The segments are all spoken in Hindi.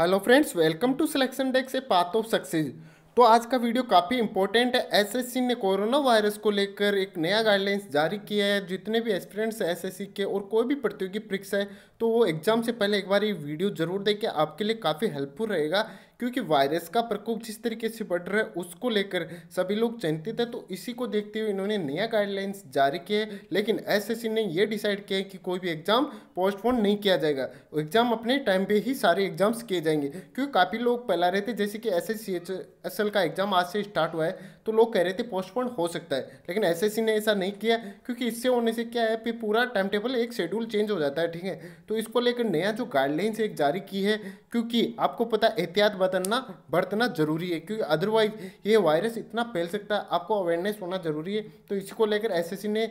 hello friends welcome to selection डेक्स से पाथ ऑफ सक्सेस तो आज का वीडियो काफ़ी इंपॉर्टेंट है एसएससी ने कोरोना वायरस को लेकर एक नया गाइडलाइंस जारी किया है जितने भी एस्पिरेंट्स हैं एसएससी के और कोई भी प्रतियोगी परीक्षा है तो वो एग्जाम से पहले एक बार ये वीडियो जरूर देखें आपके लिए काफ़ी हेल्पफुल रहेगा क्योंकि वायरस का प्रकोप जिस तरीके से बढ़ रहा है उसको लेकर सभी लोग चिंतित है तो इसी को देखते हुए इन्होंने नया गाइडलाइंस जारी किए लेकिन एस ने यह डिसाइड किया कि कोई भी एग्ज़ाम पोस्टपोन नहीं किया जाएगा एग्ज़ाम अपने टाइम पर ही सारे एग्ज़ाम्स किए जाएंगे क्योंकि काफ़ी लोग पहला रहे थे जैसे कि एस का एग्ज़ाम आज से स्टार्ट हुआ है तो लोग कह रहे थे पोस्टपोन हो सकता है लेकिन एस ने ऐसा नहीं किया क्योंकि इससे होने से क्या है फिर पूरा टाइम टेबल एक शेड्यूल चेंज हो जाता है ठीक है तो इसको लेकर नया जो गाइडलाइंस एक जारी की है क्योंकि आपको पता एहतियात करना बरतना जरूरी है क्योंकि अदरवाइज ये वायरस इतना फैल सकता है आपको अवेयरनेस होना जरूरी है तो इसको लेकर एस ने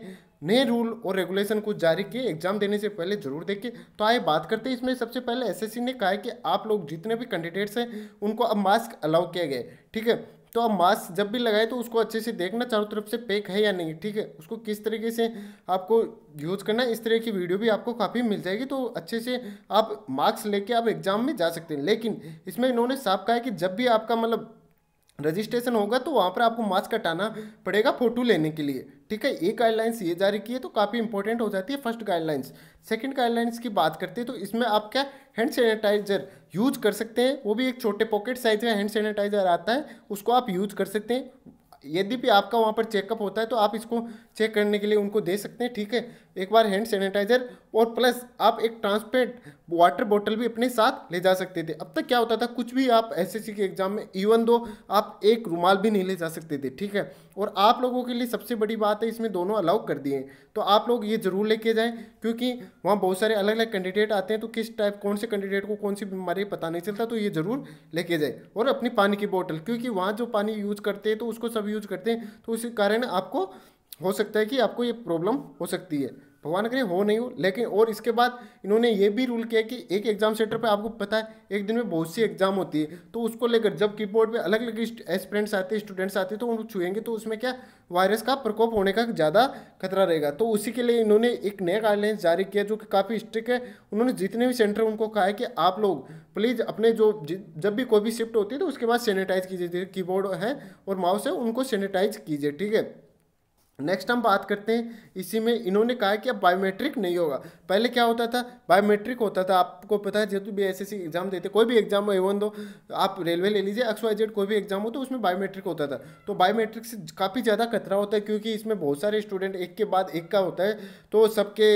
नए रूल और रेगुलेशन को जारी किए एग्जाम देने से पहले जरूर देखिए तो आए बात करते हैं इसमें सबसे पहले एसएससी ने कहा है कि आप लोग जितने भी कैंडिडेट्स हैं उनको अब मास्क अलाउ किया गया ठीक है तो आप मास्क जब भी लगाए तो उसको अच्छे से देखना चारों तरफ से पैक है या नहीं ठीक है उसको किस तरीके से आपको यूज़ करना इस तरह की वीडियो भी आपको काफ़ी मिल जाएगी तो अच्छे से आप मार्क्स लेके आप एग्ज़ाम में जा सकते हैं लेकिन इसमें इन्होंने साफ कहा है कि जब भी आपका मतलब रजिस्ट्रेशन होगा तो वहाँ पर आपको मास्क हटाना पड़ेगा फोटो लेने के लिए ठीक है ये गाइडलाइंस ये जारी की है तो काफ़ी इंपॉर्टेंट हो जाती है फर्स्ट गाइडलाइंस सेकंड गाइडलाइंस की बात करते हैं तो इसमें आप क्या हैंड सैनिटाइजर यूज कर सकते हैं वो भी एक छोटे पॉकेट साइज में हैंड सैनिटाइजर आता है उसको आप यूज कर सकते हैं यदि भी आपका वहाँ पर चेकअप होता है तो आप इसको चेक करने के लिए उनको दे सकते हैं ठीक है एक बार हैंड सैनिटाइजर और प्लस आप एक ट्रांसपेरेंट वाटर बॉटल भी अपने साथ ले जा सकते थे अब तक क्या होता था कुछ भी आप एसएससी के एग्ज़ाम में इवन दो आप एक रुमाल भी नहीं ले जा सकते थे ठीक है और आप लोगों के लिए सबसे बड़ी बात है इसमें दोनों अलाउ कर दिए तो आप लोग ये ज़रूर लेके जाएँ क्योंकि वहाँ बहुत सारे अलग अलग कैंडिडेट आते हैं तो किस टाइप कौन से कैंडिडेट को कौन सी बीमारी पता नहीं चलता तो ये ज़रूर लेके जाए और अपनी पानी की बॉटल क्योंकि वहाँ जो पानी यूज़ करते हैं तो उसको सभी यूज़ करते हैं तो उसी कारण आपको हो सकता है कि आपको ये प्रॉब्लम हो सकती है भगवान करे हो नहीं हो लेकिन और इसके बाद इन्होंने ये भी रूल किया कि एक एग्जाम सेंटर पे आपको पता है एक दिन में बहुत सी एग्जाम होती है तो उसको लेकर जब कीबोर्ड पे अलग अलग एस्परेंट्स आते हैं स्टूडेंट्स आते हैं तो उनको छुएंगे तो उसमें क्या वायरस का प्रकोप होने का ज़्यादा खतरा रहेगा तो उसी के लिए इन्होंने एक नया गाइडलाइंस जारी किया जो कि काफ़ी स्ट्रिक्ट है उन्होंने जितने भी सेंटर उनको कहा है कि आप लोग प्लीज़ अपने जो जब भी कोई भी शिफ्ट होती है तो उसके बाद सैनिटाइज कीजिए बोर्ड है और माउस है उनको सैनिटाइज कीजिए ठीक है नेक्स्ट हम बात करते हैं इसी में इन्होंने कहा कि अब बायोमेट्रिक नहीं होगा पहले क्या होता था बायोमेट्रिक होता था आपको पता है जब भी एस एस एग्ज़ाम देते कोई भी एग्ज़ाम हो एवन दो आप रेलवे ले लीजिए एक्स वाई जेड कोई भी एग्ज़ाम हो तो उसमें बायोमेट्रिक होता था तो बायोमेट्रिक से काफ़ी ज़्यादा खतरा होता है क्योंकि इसमें बहुत सारे स्टूडेंट एक के बाद एक का होता है तो सबके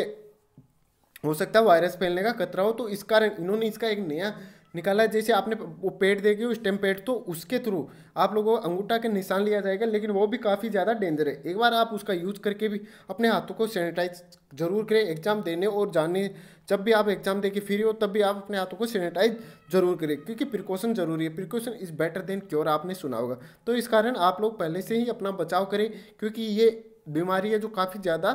हो सकता है वायरस फैलने का खतरा हो तो इस कारण इन्होंने इसका एक नया निकाला जैसे आपने वो पेड देगी स्टेम पेड तो उसके थ्रू आप लोगों को अंगूठा के निशान लिया जाएगा लेकिन वो भी काफ़ी ज़्यादा डेंजर है एक बार आप उसका यूज़ करके भी अपने हाथों को सैनिटाइज जरूर करें एग्जाम देने और जाने जब भी आप एग्जाम दे के फ्री हो तब भी आप अपने हाथों को सैनिटाइज जरूर करें क्योंकि प्रिकॉशन जरूरी है precaution is better than cure आपने सुना होगा तो इस कारण आप लोग पहले से ही अपना बचाव करें क्योंकि ये बीमारी है जो काफ़ी ज़्यादा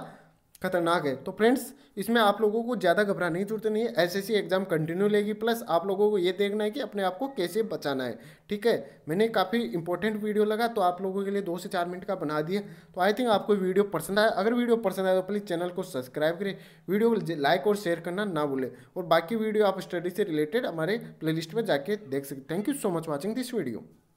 खतरनाक है तो फ्रेंड्स इसमें आप लोगों को ज़्यादा घबराने नहीं जरूरत नहीं है ऐसे एग्ज़ाम कंटिन्यू लेगी प्लस आप लोगों को ये देखना है कि अपने आप को कैसे बचाना है ठीक है मैंने काफ़ी इंपॉर्टेंट वीडियो लगा तो आप लोगों के लिए दो से चार मिनट का बना दिया तो आई थिंक आपको वीडियो पसंद आया अगर वीडियो पसंद आया तो प्लीज़ चैनल को सब्सक्राइब करें वीडियो को लाइक और शेयर करना ना भूलें और बाकी वीडियो आप स्टडी से रिलेटेड हमारे प्ले में जाके देख सकते thank you so much watching this video